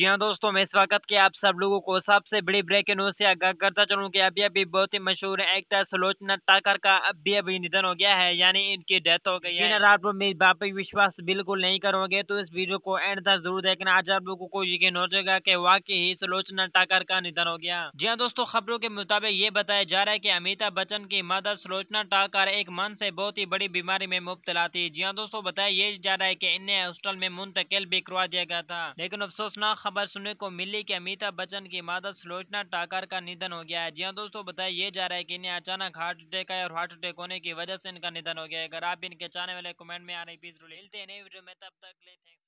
जी हाँ दोस्तों मैं स्वागत के आप सब लोगों को सबसे बड़ी ब्रेकिंग न्यूज से आगाह करता चलूँ कि अभी अभी बहुत ही मशहूर एक्टर सुलोचना टाकर का अभी अभी निधन हो गया है यानी इनकी डेथ हो गई है आप लोग मेरी बात पर विश्वास बिल्कुल नहीं करोगे तो इस वीडियो को एंड तक जरूर देखना आज आप लोगों को यकीन हो जाएगा की वाकई ही सुलोचना टाकर का निधन हो गया जी हाँ दोस्तों खबरों के मुताबिक ये बताया जा रहा है की अमिताभ बच्चन की मदर सुलोचना टाकर एक मन से बहुत ही बड़ी बीमारी में मुब्तला थी जी हाँ दोस्तों बताया ये जा रहा है की इन्हें हॉस्टल में मुंतकिल भी करवा दिया गया था लेकिन अफसोसनाक खबर सुनने को मिली कि अमिताभ बच्चन की मादा सलोचना टाकर का निधन हो गया है जी हाँ दोस्तों बताया ये जा रहा है कि इन्हें अचानक हार्ट अटैक आया और हार्ट अटैक होने की वजह से इनका निधन हो गया है अगर आप इनके चाहने वाले कमेंट में आ रही प्लीज मिलते हैं नई वीडियो में तब तक ले